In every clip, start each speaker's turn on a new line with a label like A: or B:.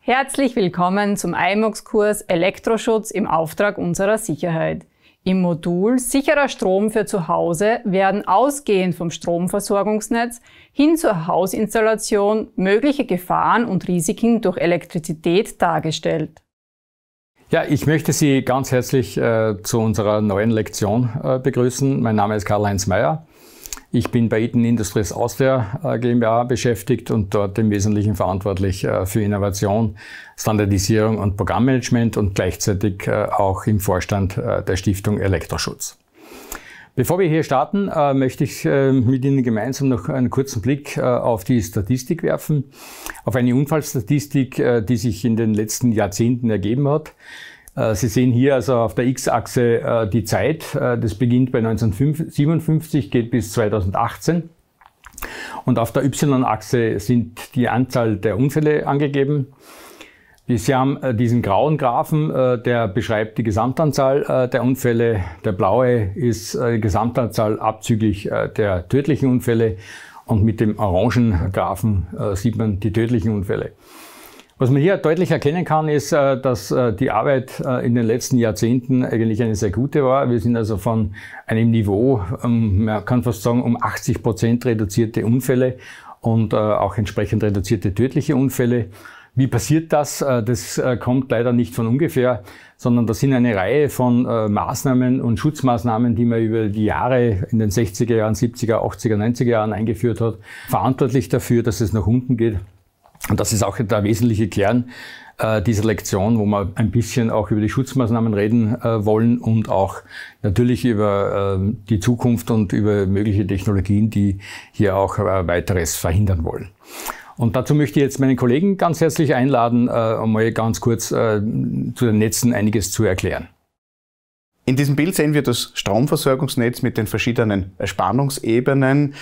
A: Herzlich willkommen zum IMOX-Kurs Elektroschutz im Auftrag unserer Sicherheit. Im Modul Sicherer Strom für zu Hause werden ausgehend vom Stromversorgungsnetz hin zur Hausinstallation mögliche Gefahren und Risiken durch Elektrizität dargestellt. Ja, ich möchte Sie ganz herzlich äh, zu unserer neuen Lektion äh, begrüßen. Mein Name ist Karl-Heinz Mayer. Ich bin bei Eaton Industries Austria äh, GmbH beschäftigt und dort im Wesentlichen verantwortlich äh, für Innovation, Standardisierung und Programmmanagement und gleichzeitig äh, auch im Vorstand der Stiftung Elektroschutz. Bevor wir hier starten, möchte ich mit Ihnen gemeinsam noch einen kurzen Blick auf die Statistik werfen, auf eine Unfallstatistik, die sich in den letzten Jahrzehnten ergeben hat. Äh, Sie sehen hier also auf der X-Achse äh, die Zeit. Äh, das beginnt bei 1957, geht bis 2018. Und auf der Y-Achse sind die Anzahl der Unfälle angegeben. Sie haben diesen grauen Graphen, der beschreibt die Gesamtanzahl der Unfälle. Der blaue ist die Gesamtanzahl abzüglich der tödlichen Unfälle. Und mit dem orangen Graphen sieht man die tödlichen Unfälle. Was man hier deutlich erkennen kann, ist, äh, dass äh, die Arbeit äh, in den letzten Jahrzehnten eigentlich eine sehr gute war. Wir sind also von einem Niveau, ähm, man kann fast sagen, um 80 Prozent reduzierte Unfälle und auch entsprechend reduzierte tödliche Unfälle. Wie passiert das? Das kommt leider nicht von ungefähr, sondern das sind eine Reihe von Maßnahmen und Schutzmaßnahmen, die man über die Jahre in den 60er Jahren, 70er, 80er, 90er Jahren eingeführt hat, verantwortlich dafür, dass es nach unten geht. Und das ist auch der wesentliche Kern äh, dieser Lektion, wo wir ein bisschen auch über die Schutzmaßnahmen reden äh, wollen und auch natürlich über äh, die Zukunft und über mögliche Technologien, die hier auch äh, weiteres verhindern wollen. Und dazu möchte ich jetzt meinen Kollegen ganz herzlich einladen, äh, um mal ganz kurz
B: äh, zu den Netzen einiges zu erklären. In diesem Bild sehen wir das Stromversorgungsnetz mit den verschiedenen Spannungsebenen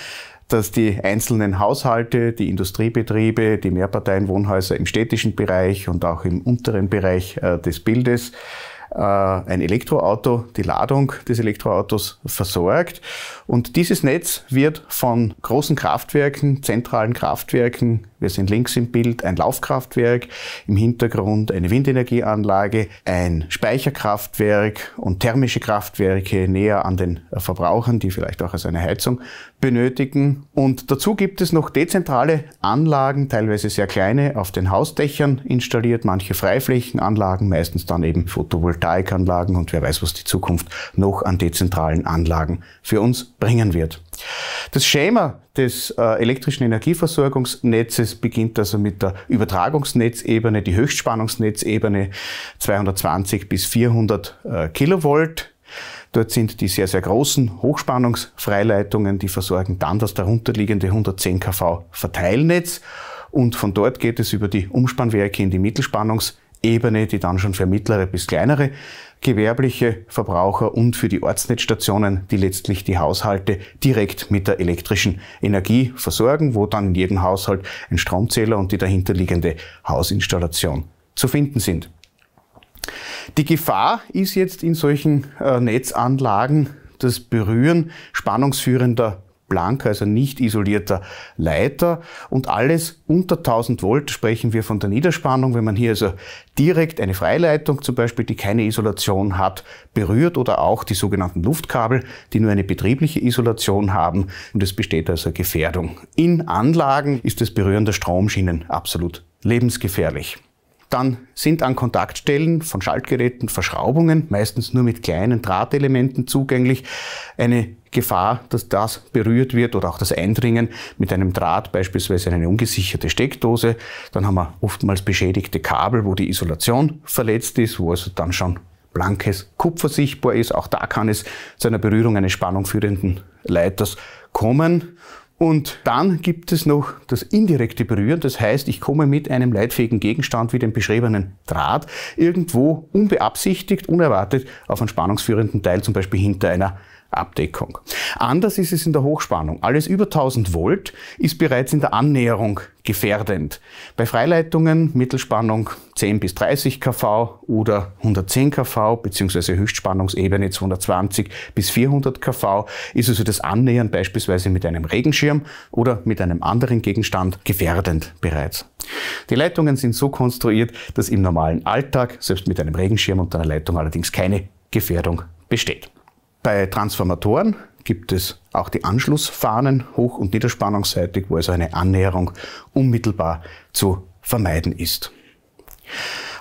B: dass die einzelnen Haushalte, die Industriebetriebe, die Mehrparteienwohnhäuser im städtischen Bereich und auch im unteren Bereich äh, des Bildes äh, ein Elektroauto, die Ladung des Elektroautos versorgt. Und dieses Netz wird von großen Kraftwerken, zentralen Kraftwerken, wir sind links im Bild ein Laufkraftwerk, im Hintergrund eine Windenergieanlage, ein Speicherkraftwerk und thermische Kraftwerke näher an den Verbrauchern, die vielleicht auch als eine Heizung benötigen. Und dazu gibt es noch dezentrale Anlagen, teilweise sehr kleine, auf den Hausdächern installiert, manche Freiflächenanlagen, meistens dann eben Photovoltaikanlagen und wer weiß, was die Zukunft noch an dezentralen Anlagen für uns bringen wird. Das Schema des äh, elektrischen Energieversorgungsnetzes beginnt also mit der Übertragungsnetzebene, die Höchstspannungsnetzebene 220 bis 400 äh, Kilovolt Dort sind die sehr, sehr großen Hochspannungsfreileitungen, die versorgen dann das darunterliegende 110 kV Verteilnetz. Und von dort geht es über die Umspannwerke in die Mittelspannungsebene, die dann schon für mittlere bis kleinere gewerbliche Verbraucher und für die Ortsnetzstationen, die letztlich die Haushalte direkt mit der elektrischen Energie versorgen, wo dann in jedem Haushalt ein Stromzähler und die dahinterliegende Hausinstallation zu finden sind. Die Gefahr ist jetzt in solchen äh, Netzanlagen das Berühren spannungsführender Blank, also nicht isolierter Leiter und alles unter 1000 Volt sprechen wir von der Niederspannung. Wenn man hier also direkt eine Freileitung zum Beispiel, die keine Isolation hat, berührt oder auch die sogenannten Luftkabel, die nur eine betriebliche Isolation haben und es besteht also Gefährdung. In Anlagen ist das Berühren der Stromschienen absolut lebensgefährlich. Dann sind an Kontaktstellen von Schaltgeräten Verschraubungen, meistens nur mit kleinen Drahtelementen zugänglich. Eine Gefahr, dass das berührt wird oder auch das Eindringen mit einem Draht, beispielsweise eine ungesicherte Steckdose. Dann haben wir oftmals beschädigte Kabel, wo die Isolation verletzt ist, wo also dann schon blankes Kupfer sichtbar ist. Auch da kann es zu einer Berührung eines spannungführenden Leiters kommen. Und dann gibt es noch das indirekte Berühren, das heißt, ich komme mit einem leitfähigen Gegenstand wie dem beschriebenen Draht irgendwo unbeabsichtigt, unerwartet auf einen spannungsführenden Teil, zum Beispiel hinter einer Abdeckung. Anders ist es in der Hochspannung. Alles über 1000 Volt ist bereits in der Annäherung gefährdend. Bei Freileitungen Mittelspannung 10 bis 30 kV oder 110 kV bzw. Höchstspannungsebene 220 bis 400 kV ist also das Annähern beispielsweise mit einem Regenschirm oder mit einem anderen Gegenstand gefährdend bereits. Die Leitungen sind so konstruiert, dass im normalen Alltag, selbst mit einem Regenschirm und einer Leitung allerdings keine Gefährdung besteht. Bei Transformatoren gibt es auch die Anschlussfahnen hoch- und niederspannungsseitig, wo also eine Annäherung unmittelbar zu vermeiden ist.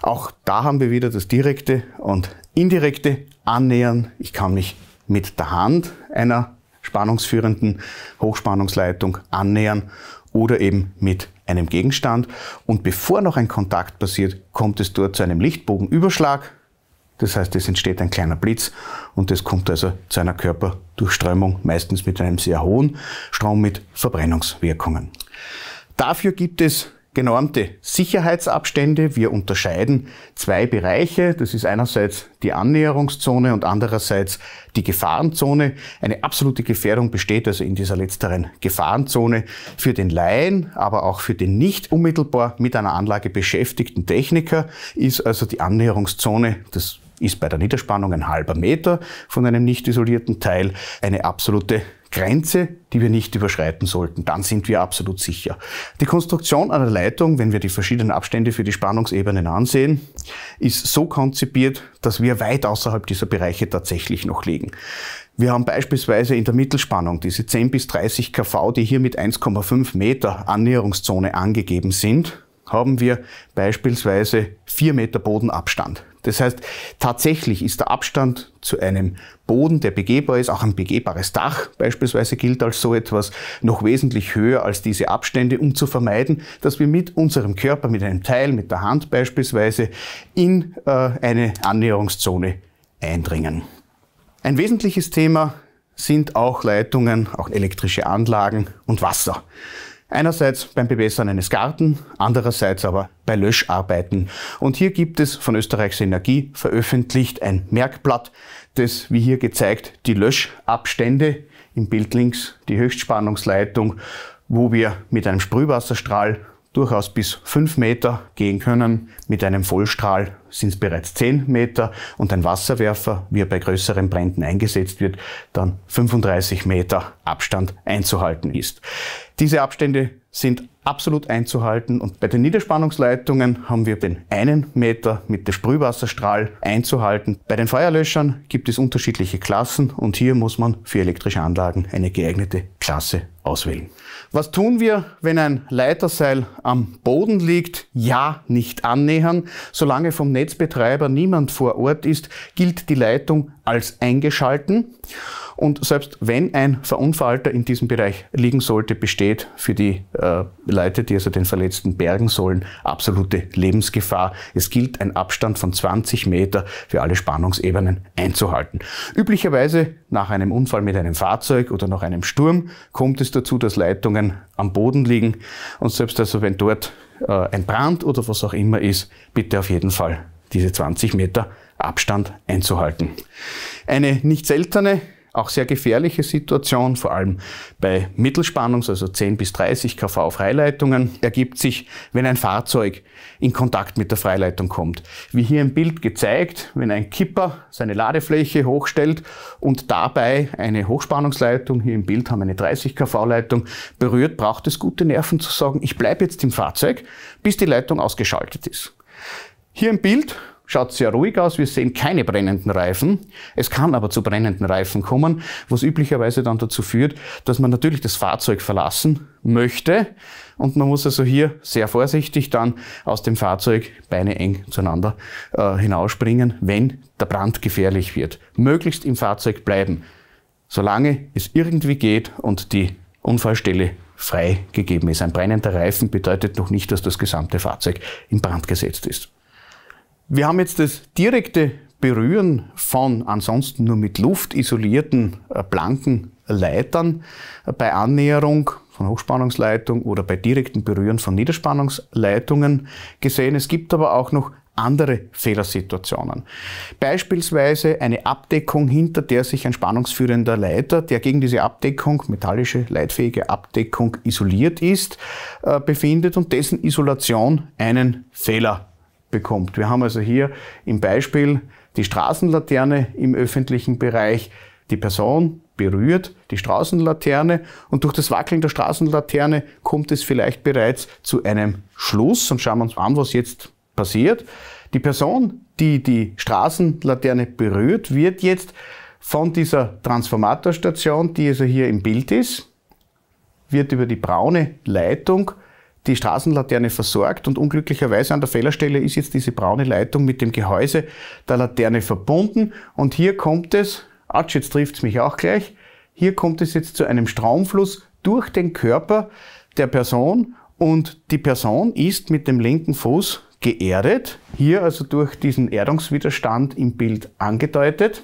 B: Auch da haben wir wieder das direkte und indirekte Annähern. Ich kann mich mit der Hand einer spannungsführenden Hochspannungsleitung annähern oder eben mit einem Gegenstand. Und bevor noch ein Kontakt passiert, kommt es dort zu einem Lichtbogenüberschlag das heißt, es entsteht ein kleiner Blitz und es kommt also zu einer Körperdurchströmung, meistens mit einem sehr hohen Strom mit Verbrennungswirkungen. Dafür gibt es genormte Sicherheitsabstände. Wir unterscheiden zwei Bereiche. Das ist einerseits die Annäherungszone und andererseits die Gefahrenzone. Eine absolute Gefährdung besteht also in dieser letzteren Gefahrenzone für den Laien, aber auch für den nicht unmittelbar mit einer Anlage beschäftigten Techniker ist also die Annäherungszone das ist bei der Niederspannung ein halber Meter von einem nicht isolierten Teil eine absolute Grenze, die wir nicht überschreiten sollten. Dann sind wir absolut sicher. Die Konstruktion einer Leitung, wenn wir die verschiedenen Abstände für die Spannungsebenen ansehen, ist so konzipiert, dass wir weit außerhalb dieser Bereiche tatsächlich noch liegen. Wir haben beispielsweise in der Mittelspannung diese 10 bis 30 kV, die hier mit 1,5 Meter Annäherungszone angegeben sind, haben wir beispielsweise 4 Meter Bodenabstand das heißt, tatsächlich ist der Abstand zu einem Boden, der begehbar ist, auch ein begehbares Dach beispielsweise gilt als so etwas, noch wesentlich höher als diese Abstände, um zu vermeiden, dass wir mit unserem Körper, mit einem Teil, mit der Hand beispielsweise in äh, eine Annäherungszone eindringen. Ein wesentliches Thema sind auch Leitungen, auch elektrische Anlagen und Wasser. Einerseits beim Bewässern eines Garten, andererseits aber bei Löscharbeiten. Und hier gibt es von Österreichs Energie veröffentlicht ein Merkblatt, das, wie hier gezeigt, die Löschabstände, im Bild links die Höchstspannungsleitung, wo wir mit einem Sprühwasserstrahl durchaus bis fünf Meter gehen können. Mit einem Vollstrahl sind es bereits zehn Meter und ein Wasserwerfer, wie er bei größeren Bränden eingesetzt wird, dann 35 Meter Abstand einzuhalten ist. Diese Abstände sind absolut einzuhalten und bei den Niederspannungsleitungen haben wir den einen Meter mit dem Sprühwasserstrahl einzuhalten. Bei den Feuerlöschern gibt es unterschiedliche Klassen und hier muss man für elektrische Anlagen eine geeignete Klasse auswählen. Was tun wir, wenn ein Leiterseil am Boden liegt? Ja, nicht annähern. Solange vom Netzbetreiber niemand vor Ort ist, gilt die Leitung als eingeschalten. Und selbst wenn ein Verunfallter in diesem Bereich liegen sollte, besteht für die äh, Leute, die also den Verletzten bergen sollen, absolute Lebensgefahr. Es gilt ein Abstand von 20 Meter für alle Spannungsebenen einzuhalten. Üblicherweise nach einem Unfall mit einem Fahrzeug oder nach einem Sturm kommt es dazu, dass Leitungen am Boden liegen. Und selbst also, wenn dort äh, ein Brand oder was auch immer ist, bitte auf jeden Fall diese 20 Meter Abstand einzuhalten. Eine nicht seltene auch sehr gefährliche Situation, vor allem bei Mittelspannungs, also 10 bis 30 kV Freileitungen, ergibt sich, wenn ein Fahrzeug in Kontakt mit der Freileitung kommt. Wie hier im Bild gezeigt, wenn ein Kipper seine Ladefläche hochstellt und dabei eine Hochspannungsleitung, hier im Bild haben wir eine 30 kV Leitung, berührt, braucht es gute Nerven zu sagen, ich bleibe jetzt im Fahrzeug, bis die Leitung ausgeschaltet ist. Hier im Bild schaut sehr ruhig aus, wir sehen keine brennenden Reifen. Es kann aber zu brennenden Reifen kommen, was üblicherweise dann dazu führt, dass man natürlich das Fahrzeug verlassen möchte und man muss also hier sehr vorsichtig dann aus dem Fahrzeug Beine eng zueinander äh, hinausspringen, wenn der Brand gefährlich wird. Möglichst im Fahrzeug bleiben, solange es irgendwie geht und die Unfallstelle freigegeben ist. Ein brennender Reifen bedeutet noch nicht, dass das gesamte Fahrzeug in Brand gesetzt ist. Wir haben jetzt das direkte Berühren von ansonsten nur mit Luft isolierten äh, blanken Leitern äh, bei Annäherung von Hochspannungsleitung oder bei direktem Berühren von Niederspannungsleitungen gesehen. Es gibt aber auch noch andere Fehlersituationen. Beispielsweise eine Abdeckung, hinter der sich ein spannungsführender Leiter, der gegen diese Abdeckung, metallische leitfähige Abdeckung isoliert ist, äh, befindet und dessen Isolation einen Fehler bekommt. Wir haben also hier im Beispiel die Straßenlaterne im öffentlichen Bereich, die Person berührt die Straßenlaterne und durch das Wackeln der Straßenlaterne kommt es vielleicht bereits zu einem Schluss und schauen wir uns an, was jetzt passiert. Die Person, die die Straßenlaterne berührt, wird jetzt von dieser Transformatorstation, die also hier im Bild ist, wird über die braune Leitung die Straßenlaterne versorgt und unglücklicherweise an der Fehlerstelle ist jetzt diese braune Leitung mit dem Gehäuse der Laterne verbunden und hier kommt es, Atsch, jetzt trifft es mich auch gleich, hier kommt es jetzt zu einem Stromfluss durch den Körper der Person und die Person ist mit dem linken Fuß geerdet, hier also durch diesen Erdungswiderstand im Bild angedeutet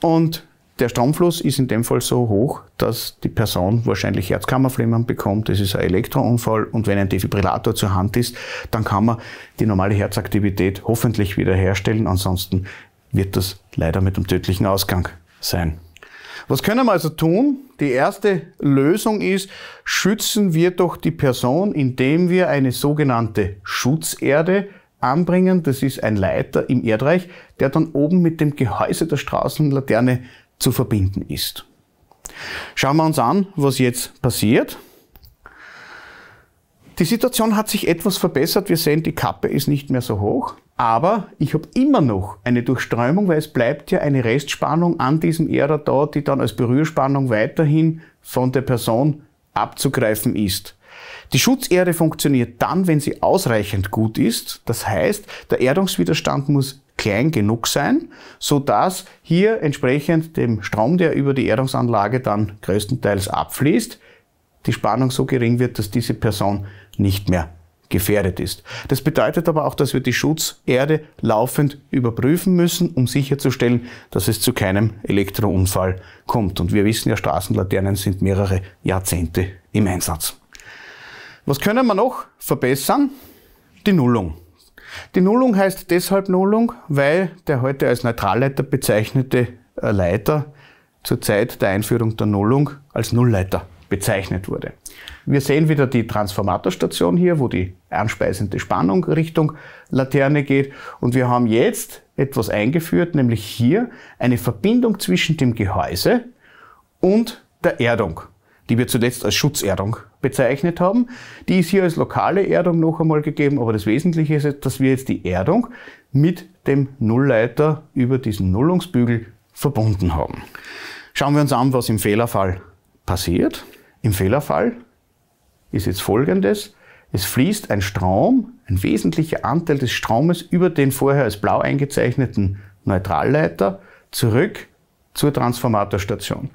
B: und der Stromfluss ist in dem Fall so hoch, dass die Person wahrscheinlich Herzkammerflimmern bekommt. Das ist ein Elektrounfall und wenn ein Defibrillator zur Hand ist, dann kann man die normale Herzaktivität hoffentlich wiederherstellen. Ansonsten wird das leider mit einem tödlichen Ausgang sein. Was können wir also tun? Die erste Lösung ist, schützen wir doch die Person, indem wir eine sogenannte Schutzerde anbringen. Das ist ein Leiter im Erdreich, der dann oben mit dem Gehäuse der Straßenlaterne zu verbinden ist. Schauen wir uns an, was jetzt passiert. Die Situation hat sich etwas verbessert. Wir sehen, die Kappe ist nicht mehr so hoch. Aber ich habe immer noch eine Durchströmung, weil es bleibt ja eine Restspannung an diesem Erder da, die dann als Berührspannung weiterhin von der Person abzugreifen ist. Die Schutzerde funktioniert dann, wenn sie ausreichend gut ist. Das heißt, der Erdungswiderstand muss klein genug sein, so dass hier entsprechend dem Strom, der über die Erdungsanlage dann größtenteils abfließt, die Spannung so gering wird, dass diese Person nicht mehr gefährdet ist. Das bedeutet aber auch, dass wir die Schutzerde laufend überprüfen müssen, um sicherzustellen, dass es zu keinem Elektrounfall kommt. Und wir wissen ja, Straßenlaternen sind mehrere Jahrzehnte im Einsatz. Was können wir noch verbessern? Die Nullung. Die Nullung heißt deshalb Nullung, weil der heute als Neutralleiter bezeichnete äh, Leiter zur Zeit der Einführung der Nullung als Nullleiter bezeichnet wurde. Wir sehen wieder die Transformatorstation hier, wo die anspeisende Spannung Richtung Laterne geht. Und wir haben jetzt etwas eingeführt, nämlich hier eine Verbindung zwischen dem Gehäuse und der Erdung die wir zuletzt als Schutzerdung bezeichnet haben. Die ist hier als lokale Erdung noch einmal gegeben, aber das Wesentliche ist, dass wir jetzt die Erdung mit dem Nullleiter über diesen Nullungsbügel verbunden haben. Schauen wir uns an, was im Fehlerfall passiert. Im Fehlerfall ist jetzt folgendes. Es fließt ein Strom, ein wesentlicher Anteil des Stromes über den vorher als blau eingezeichneten Neutralleiter zurück zur Transformatorstation.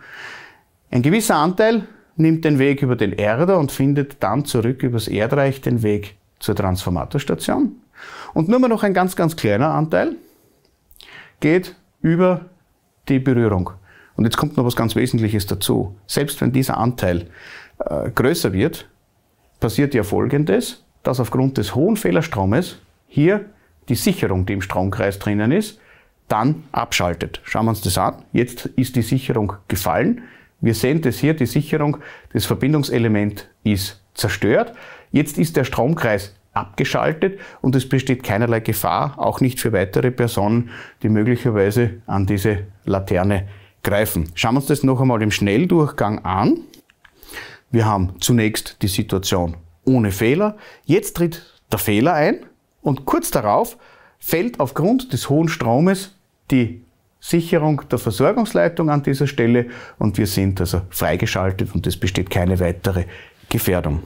B: Ein gewisser Anteil nimmt den Weg über den Erder und findet dann zurück übers Erdreich den Weg zur Transformatorstation. Und nur mal noch ein ganz, ganz kleiner Anteil geht über die Berührung. Und jetzt kommt noch was ganz Wesentliches dazu. Selbst wenn dieser Anteil äh, größer wird, passiert ja Folgendes, dass aufgrund des hohen Fehlerstromes hier die Sicherung, die im Stromkreis drinnen ist, dann abschaltet. Schauen wir uns das an. Jetzt ist die Sicherung gefallen. Wir sehen das hier, die Sicherung, das Verbindungselement ist zerstört. Jetzt ist der Stromkreis abgeschaltet und es besteht keinerlei Gefahr, auch nicht für weitere Personen, die möglicherweise an diese Laterne greifen. Schauen wir uns das noch einmal im Schnelldurchgang an. Wir haben zunächst die Situation ohne Fehler. Jetzt tritt der Fehler ein und kurz darauf fällt aufgrund des hohen Stromes die Sicherung der Versorgungsleitung an dieser Stelle und wir sind also freigeschaltet und es besteht keine weitere Gefährdung.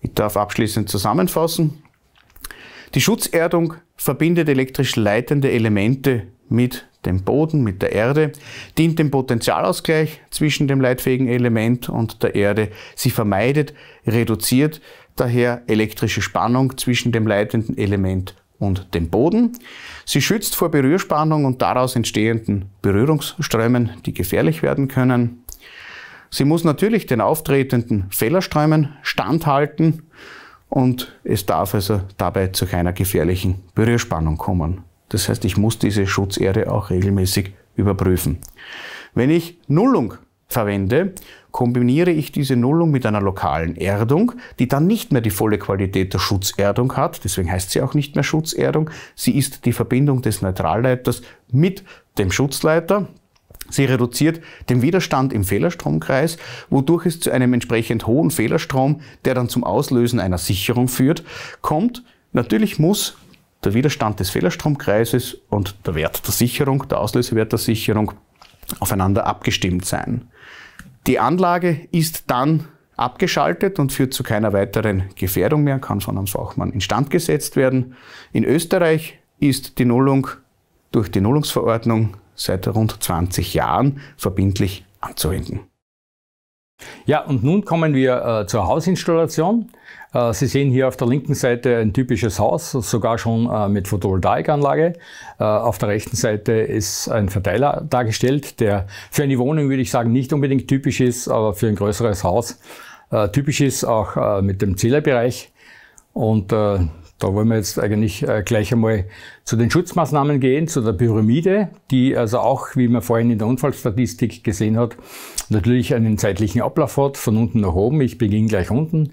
B: Ich darf abschließend zusammenfassen. Die Schutzerdung verbindet elektrisch leitende Elemente mit dem Boden, mit der Erde, dient dem Potentialausgleich zwischen dem leitfähigen Element und der Erde. Sie vermeidet, reduziert daher elektrische Spannung zwischen dem leitenden Element und dem Boden. Sie schützt vor Berührspannung und daraus entstehenden Berührungsströmen, die gefährlich werden können. Sie muss natürlich den auftretenden Fehlerströmen standhalten und es darf also dabei zu keiner gefährlichen Berührspannung kommen. Das heißt, ich muss diese Schutzerde auch regelmäßig überprüfen. Wenn ich Nullung verwende kombiniere ich diese Nullung mit einer lokalen Erdung, die dann nicht mehr die volle Qualität der Schutzerdung hat, deswegen heißt sie auch nicht mehr Schutzerdung, sie ist die Verbindung des Neutralleiters mit dem Schutzleiter, Sie reduziert den Widerstand im Fehlerstromkreis, wodurch es zu einem entsprechend hohen Fehlerstrom, der dann zum Auslösen einer Sicherung führt, kommt. Natürlich muss der Widerstand des Fehlerstromkreises und der Wert der Sicherung, der Auslösewert der Sicherung, aufeinander abgestimmt sein. Die Anlage ist dann abgeschaltet und führt zu keiner weiteren Gefährdung mehr, kann von einem Fachmann instand gesetzt werden. In Österreich ist die Nullung durch die Nullungsverordnung seit rund 20 Jahren verbindlich anzuwenden.
A: Ja, und nun kommen wir äh, zur Hausinstallation. Äh, Sie sehen hier auf der linken Seite ein typisches Haus, sogar schon äh, mit Photovoltaikanlage. Äh, auf der rechten Seite ist ein Verteiler dargestellt, der für eine Wohnung, würde ich sagen, nicht unbedingt typisch ist, aber für ein größeres Haus äh, typisch ist, auch äh, mit dem Zählerbereich. Und da wollen wir jetzt eigentlich gleich einmal zu den Schutzmaßnahmen gehen, zu der Pyramide, die also auch, wie man vorhin in der Unfallstatistik gesehen hat, natürlich einen zeitlichen Ablaufort von unten nach oben. Ich beginne gleich unten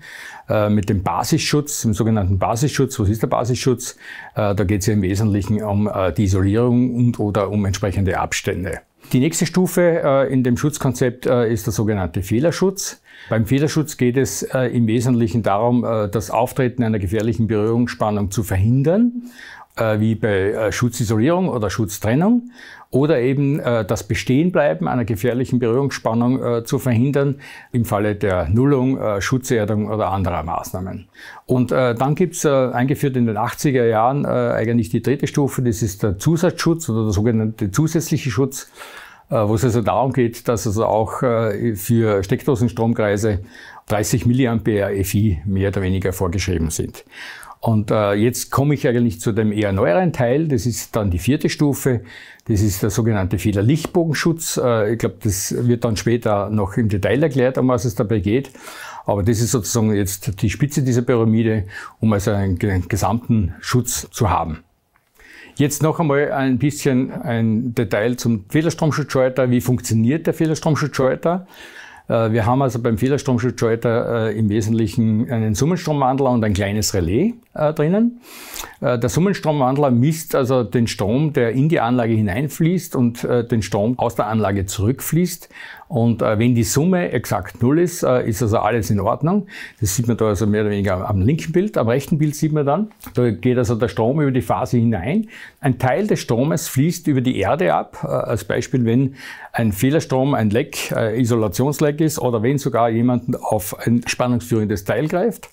A: äh, mit dem Basisschutz, dem sogenannten Basisschutz. Was ist der Basisschutz? Äh, da geht es ja im Wesentlichen um äh, die Isolierung und oder um entsprechende Abstände. Die nächste Stufe äh, in dem Schutzkonzept äh, ist der sogenannte Fehlerschutz. Beim Fehlerschutz geht es äh, im Wesentlichen darum, das Auftreten einer gefährlichen Berührungsspannung zu verhindern, wie bei Schutzisolierung oder Schutztrennung oder eben äh, das Bestehenbleiben einer gefährlichen Berührungsspannung äh, zu verhindern im Falle der Nullung, äh, Schutzerdung oder anderer Maßnahmen. Und äh, dann gibt's äh, eingeführt in den 80er Jahren äh, eigentlich die dritte Stufe, das ist der Zusatzschutz oder der sogenannte zusätzliche Schutz äh, wo es also darum geht, dass also auch äh, für Steckdosenstromkreise 30 mA EFI mehr oder weniger vorgeschrieben sind. Und äh, jetzt komme ich eigentlich zu dem eher neueren Teil. Das ist dann die vierte Stufe. Das ist der sogenannte Fehlerlichtbogenschutz. Äh, ich glaube, das wird dann später noch im Detail erklärt, um was es dabei geht. Aber das ist sozusagen jetzt die Spitze dieser Pyramide, um also einen, einen gesamten Schutz zu haben. Jetzt noch einmal ein bisschen ein Detail zum Fehlerstromschutzschalter. Wie funktioniert der Fehlerstromschutzschalter? Äh, wir haben also beim Federstromschutzschalter äh, im Wesentlichen einen Summenstromwandler und ein kleines Relais äh, drinnen. Der Summenstromwandler misst also den Strom, der in die Anlage hineinfließt und den Strom aus der Anlage zurückfließt. Und äh, wenn die Summe exakt null ist, äh, ist also alles in Ordnung. Das sieht man da also mehr oder weniger am linken Bild. Am rechten Bild sieht man dann, da geht also der Strom über die Phase hinein. Ein Teil des Stromes fließt über die Erde ab. Äh, als Beispiel, wenn ein Fehlerstrom, ein Leck, äh, Isolationsleck ist oder wenn sogar jemand auf ein spannungsführendes Teil greift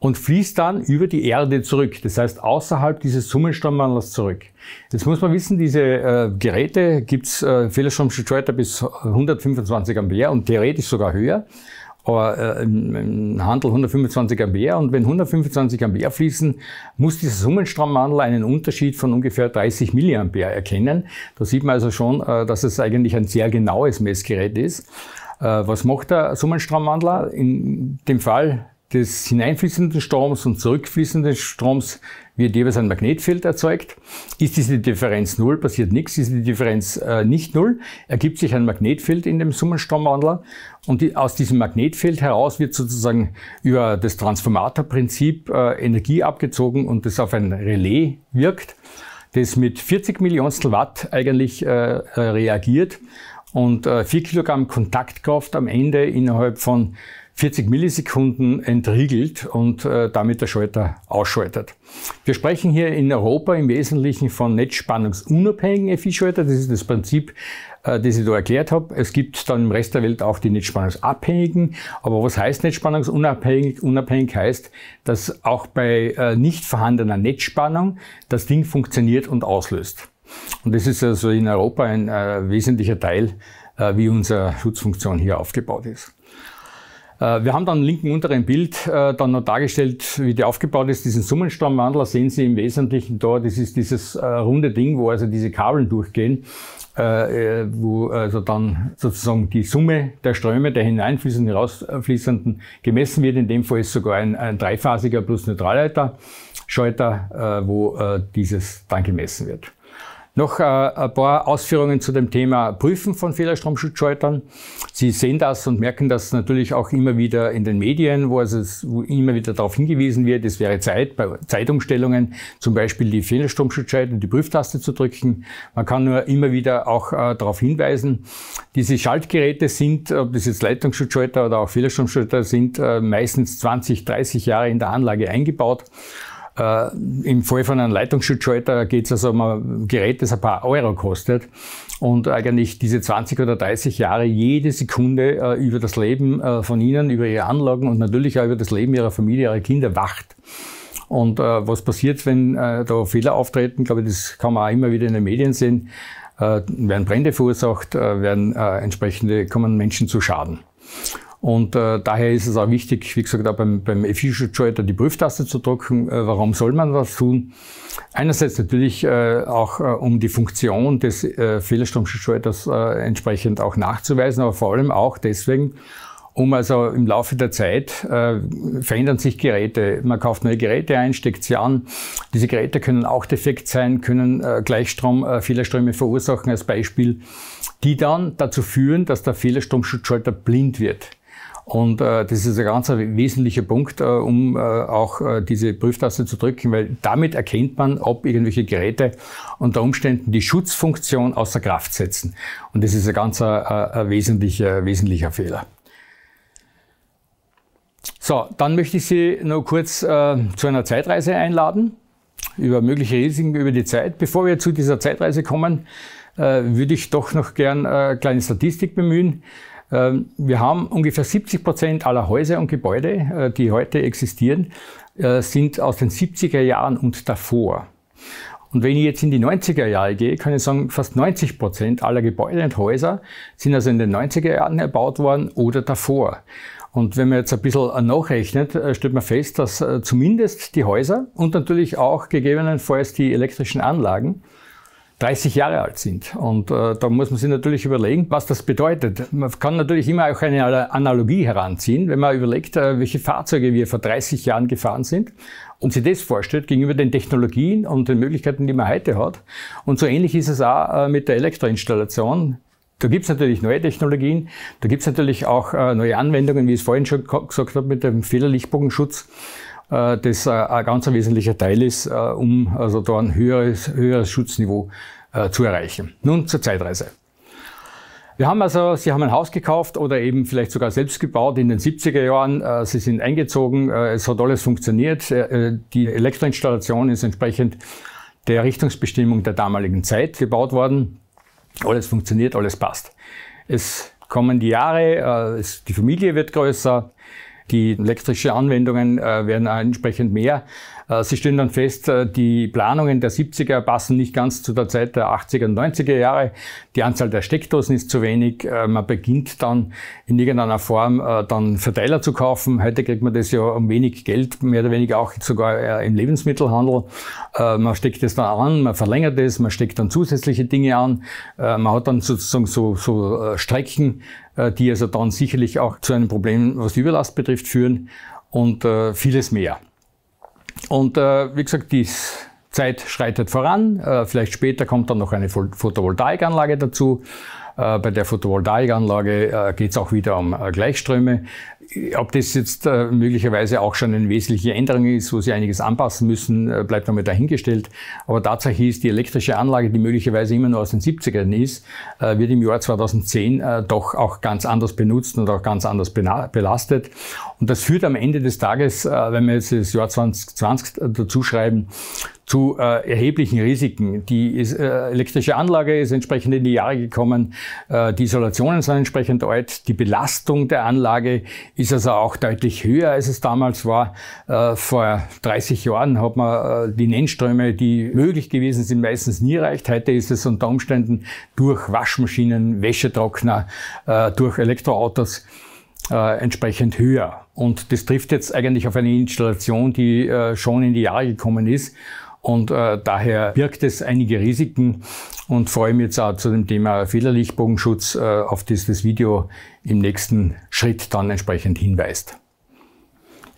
A: und fließt dann über die Erde zurück, das heißt außerhalb dieses Summenstrommwandlers zurück. Jetzt muss man wissen, diese äh, Geräte gibt's äh, vielleicht Fehlerstromschutzschalter bis 125 Ampere und theoretisch sogar höher. Aber äh, im Handel 125 Ampere und wenn 125 Ampere fließen, muss dieser Summenstrommwandler einen Unterschied von ungefähr 30 Milliampere erkennen. Da sieht man also schon, äh, dass es eigentlich ein sehr genaues Messgerät ist. Äh, was macht der Summenstrommwandler? In dem Fall des hineinfließenden Stroms und zurückfließenden Stroms wird jeweils ein Magnetfeld erzeugt. Ist diese Differenz null, passiert nichts. Ist die Differenz äh, nicht null, ergibt sich ein Magnetfeld in dem Summenstromwandler. Und die, aus diesem Magnetfeld heraus wird sozusagen über das Transformatorprinzip äh, Energie abgezogen und das auf ein Relais wirkt, das mit 40 Millionstel Watt eigentlich äh, äh reagiert und äh, 4 Kilogramm Kontaktkraft am Ende innerhalb von 40 Millisekunden entriegelt und äh, damit der Schalter ausschaltet. Wir sprechen hier in Europa im Wesentlichen von netzspannungsunabhängigen FI-Schalter. Das ist das Prinzip, äh, das ich da erklärt habe. Es gibt dann im Rest der Welt auch die netzspannungsabhängigen. Aber was heißt netzspannungsunabhängig? Unabhängig heißt, dass auch bei äh, nicht vorhandener Netzspannung das Ding funktioniert und auslöst. Und das ist also in Europa ein äh, wesentlicher Teil, äh, wie unsere Schutzfunktion hier aufgebaut ist. Äh, wir haben dann im linken unteren Bild äh, dann noch dargestellt, wie die aufgebaut ist. Diesen Summenstromwandler sehen Sie im Wesentlichen da. Das ist dieses äh, runde Ding, wo also diese Kabeln durchgehen, äh, wo also dann sozusagen die Summe der Ströme, der hineinfließenden, herausfließenden, gemessen wird. In dem Fall ist sogar ein, ein dreiphasiger plus Neutralleiter Schalter, wo dieses dann gemessen wird. Noch äh, ein paar Ausführungen zu dem Thema Prüfen von Fehlerstromschutzschaltern. Sie sehen das und merken das natürlich auch immer wieder in den Medien, wo, also wo immer wieder darauf hingewiesen wird, es wäre Zeit, bei Zeitumstellungen zum Beispiel die Fehlerstromschutzschalter, die Prüftaste zu drücken. Man kann nur immer wieder auch äh, darauf hinweisen, diese Schaltgeräte sind, ob das jetzt Leitungsschutzschalter oder auch Fehlerstromschutzschalter sind, äh, meistens 20, 30 Jahre in der Anlage eingebaut. Äh, Im Fall von einem Leitungsschutzschalter geht es also um ein Gerät, das ein paar Euro kostet und eigentlich diese 20 oder 30 Jahre jede Sekunde äh, über das Leben äh, von Ihnen, über Ihre Anlagen und natürlich auch über das Leben Ihrer Familie, Ihrer Kinder wacht. Und äh, was passiert, wenn äh, da Fehler auftreten, glaube ich, das kann man auch immer wieder in den Medien sehen, äh, werden Brände verursacht, werden entsprechende, kommen Menschen zu Schaden. Und äh, daher ist es auch wichtig, wie gesagt, auch beim, beim Efficient Trader die Prüftaste zu drücken. Äh, warum soll man was tun? Einerseits natürlich äh, auch äh, um die Funktion des äh, Fehlerstromschutzschalters äh, entsprechend auch nachzuweisen, aber vor allem auch deswegen, um also im Laufe der Zeit äh, verändern sich Geräte. Man kauft neue Geräte ein, steckt sie an. Diese Geräte können auch defekt sein, können äh, Gleichstrom, äh, Fehlerströme verursachen als Beispiel, die dann dazu führen, dass der Fehlerstromschutzschalter blind wird. Und äh, das ist ein ganz wesentlicher Punkt, äh, um äh, auch äh, diese Prüftaste zu drücken, weil damit erkennt man, ob irgendwelche Geräte unter Umständen die Schutzfunktion außer Kraft setzen. Und das ist ein ganz äh, äh, wesentlicher, wesentlicher Fehler. So, dann möchte ich Sie noch kurz äh, zu einer Zeitreise einladen, über mögliche Risiken über die Zeit. Bevor wir zu dieser Zeitreise kommen, äh, würde ich doch noch gern eine äh, kleine Statistik bemühen. Ähm, wir haben ungefähr 70 Prozent aller Häuser und Gebäude, äh, die heute existieren, äh, sind aus den 70er Jahren und davor. Und wenn ich jetzt in die 90er Jahre gehe, kann ich sagen, fast 90 Prozent aller Gebäude und Häuser sind also in den 90er Jahren erbaut worden oder davor. Und wenn man jetzt ein bisschen äh, nachrechnet, stellt man fest, dass zumindest die Häuser und natürlich auch gegebenenfalls die elektrischen Anlagen 30 Jahre alt sind. Und äh, da muss man sich natürlich überlegen, was das bedeutet. Man kann natürlich immer auch eine Analogie heranziehen, wenn man überlegt, äh, welche Fahrzeuge wir vor 30 Jahren gefahren sind und sich das vorstellt gegenüber den Technologien und den Möglichkeiten, die man heute hat. Und so ähnlich ist es auch äh, mit der Elektroinstallation. Da gibt's natürlich neue Technologien, da gibt's natürlich auch äh, neue Anwendungen, wie ich es vorhin schon gesagt habe, mit dem Fehlerlichtbogenschutz. Äh, das äh, ein ganz wesentlicher Teil ist, äh, um also da ein höheres, höheres Schutzniveau zu erreichen. Nun zur Zeitreise. Wir haben also, Sie haben ein Haus gekauft oder eben vielleicht sogar selbst gebaut in den 70er Jahren. Sie sind eingezogen, es hat alles funktioniert. Die Elektroinstallation ist entsprechend der Richtungsbestimmung der damaligen Zeit gebaut worden. Alles funktioniert, alles passt. Es kommen die Jahre, die Familie wird größer, die elektrische Anwendungen äh, werden auch entsprechend mehr äh, Sie stellen dann fest, äh, die Planungen der 70er passen nicht ganz zu der Zeit der 80er und 90er Jahre. Die Anzahl der Steckdosen ist zu wenig. Äh, man beginnt dann in irgendeiner Form dann Verteiler zu kaufen. Heute kriegt man das ja um wenig Geld, mehr oder weniger auch sogar im Lebensmittelhandel. Man steckt es dann an, man verlängert es, man steckt dann zusätzliche Dinge an. Man hat dann sozusagen so, so Strecken, die also dann sicherlich auch zu einem Problem, was die Überlast betrifft, führen und vieles mehr. Und äh, wie gesagt, die Zeit schreitet voran. Äh, vielleicht später kommt dann noch eine Photovoltaikanlage dazu. Äh, bei der Photovoltaikanlage äh, geht es auch wieder um äh, Gleichströme. Ob das jetzt möglicherweise auch schon eine wesentliche Änderung ist, wo Sie einiges anpassen müssen, bleibt nochmal dahingestellt. Aber Tatsache ist, die elektrische Anlage, die möglicherweise immer nur aus den 70ern ist, wird im Jahr 2010 doch auch ganz anders benutzt und auch ganz anders belastet. Und das führt am Ende des Tages, wenn wir jetzt das Jahr 2020 dazu schreiben, zu äh, erheblichen Risiken. Die ist, äh, elektrische Anlage ist entsprechend in die Jahre gekommen, äh, die Isolationen sind entsprechend alt, die Belastung der Anlage ist also auch deutlich höher, als es damals war. Äh, vor 30 Jahren hat man äh, die Nennströme, die möglich gewesen sind, meistens nie erreicht. Heute ist es unter Umständen durch Waschmaschinen, Wäschetrockner, äh, durch Elektroautos äh, entsprechend höher. Und das trifft jetzt eigentlich auf eine Installation, die äh, schon in die Jahre gekommen ist und äh, daher birgt es einige Risiken und freue mich jetzt auch zu dem Thema Fehlerlichtbogenschutz, äh, auf das das Video im nächsten Schritt dann entsprechend hinweist.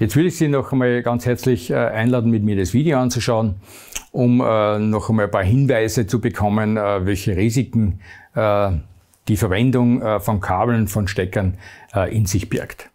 A: Jetzt will ich Sie noch einmal ganz herzlich äh, einladen, mit mir das Video anzuschauen, um äh, noch einmal ein paar Hinweise zu bekommen, äh, welche Risiken äh, die Verwendung von Kabeln, von Steckern in sich birgt.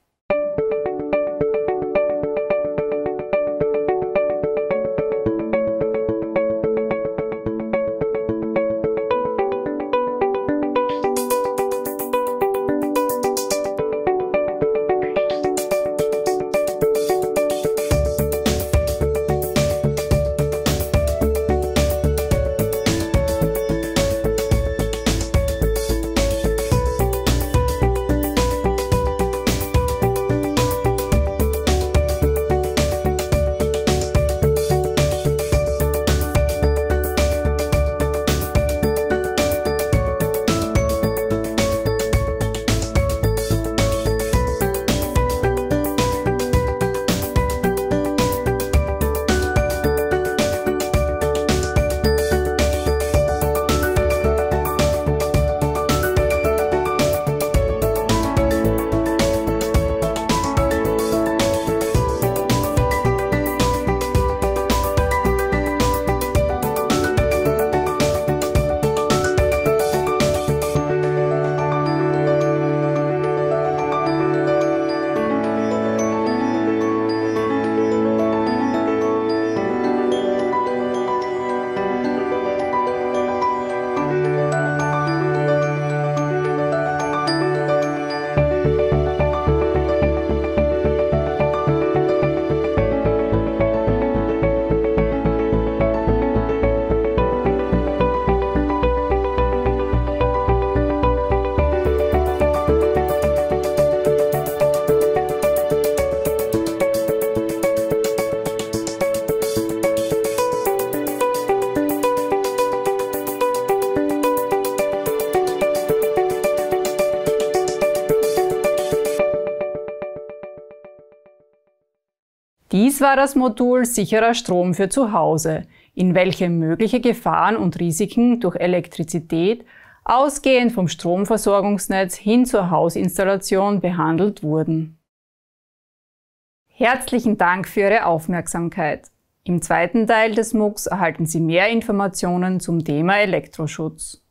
A: war das Modul Sicherer Strom für zu Hause, in welchem mögliche Gefahren und Risiken durch Elektrizität ausgehend vom Stromversorgungsnetz hin zur Hausinstallation behandelt wurden. Herzlichen Dank für Ihre Aufmerksamkeit. Im zweiten Teil des MOOCs erhalten Sie mehr Informationen zum Thema Elektroschutz.